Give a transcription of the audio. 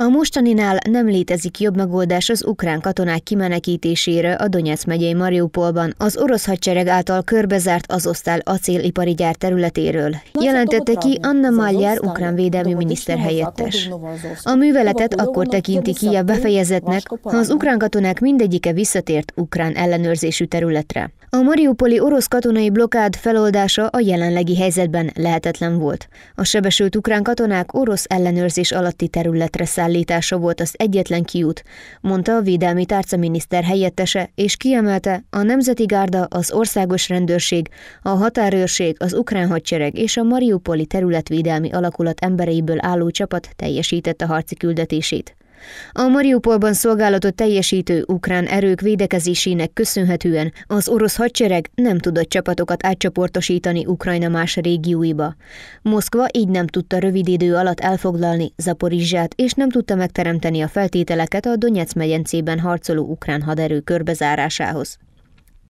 A mostaninál nem létezik jobb megoldás az ukrán katonák kimenekítésére a Donetsz megyei Mariupolban, az orosz hadsereg által körbezárt osztál acélipari gyár területéről, jelentette ki Anna Malyár ukrán védelmi miniszter helyettes. A műveletet akkor tekinti a befejezetnek, ha az ukrán katonák mindegyike visszatért ukrán ellenőrzésű területre. A mariupoli orosz katonai blokád feloldása a jelenlegi helyzetben lehetetlen volt. A sebesült ukrán katonák orosz ellenőrzés alatti területre szállt szállítása volt az egyetlen kiút, mondta a védelmi miniszter helyettese, és kiemelte, a Nemzeti Gárda, az országos rendőrség, a határőrség, az ukrán hadsereg és a Mariupoli területvédelmi alakulat embereiből álló csapat teljesítette harci küldetését. A Mariupolban szolgálatot teljesítő ukrán erők védekezésének köszönhetően az orosz hadsereg nem tudott csapatokat átcsoportosítani Ukrajna más régióiba. Moszkva így nem tudta rövid idő alatt elfoglalni Zaporizsát, és nem tudta megteremteni a feltételeket a Donetsz megyencében harcoló ukrán haderő körbezárásához.